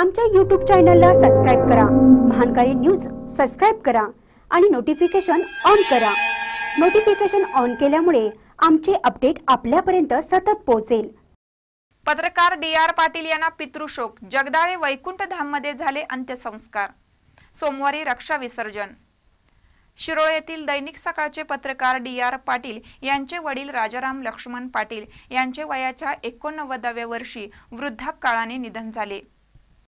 आमच्या यूट्यूब चॅनलला सबस्क्राईब करा महानकारी न्यूज सबस्क्राईब करा आणि नोटिफिकेशन ऑन करा नोटिफिकेशन ऑन केल्यामुळे आमचे अपडेट आपल्यापर्यंत सतत पोहोचेल पत्रकार डी आर पाटील यांना पितृशोक जगदाळे वैकुंठ झाले अंत्यसंस्कार सोमवारी रक्षा विसर्जन शिरोळ येथील दैनिक सकाळचे पत्रकार डी आर पाटील यांचे वडील राजाराम लक्ष्मण पाटील यांचे वयाच्या एकोणनव्वदाव्या वर्षी वृद्धापकाळाने निधन झाले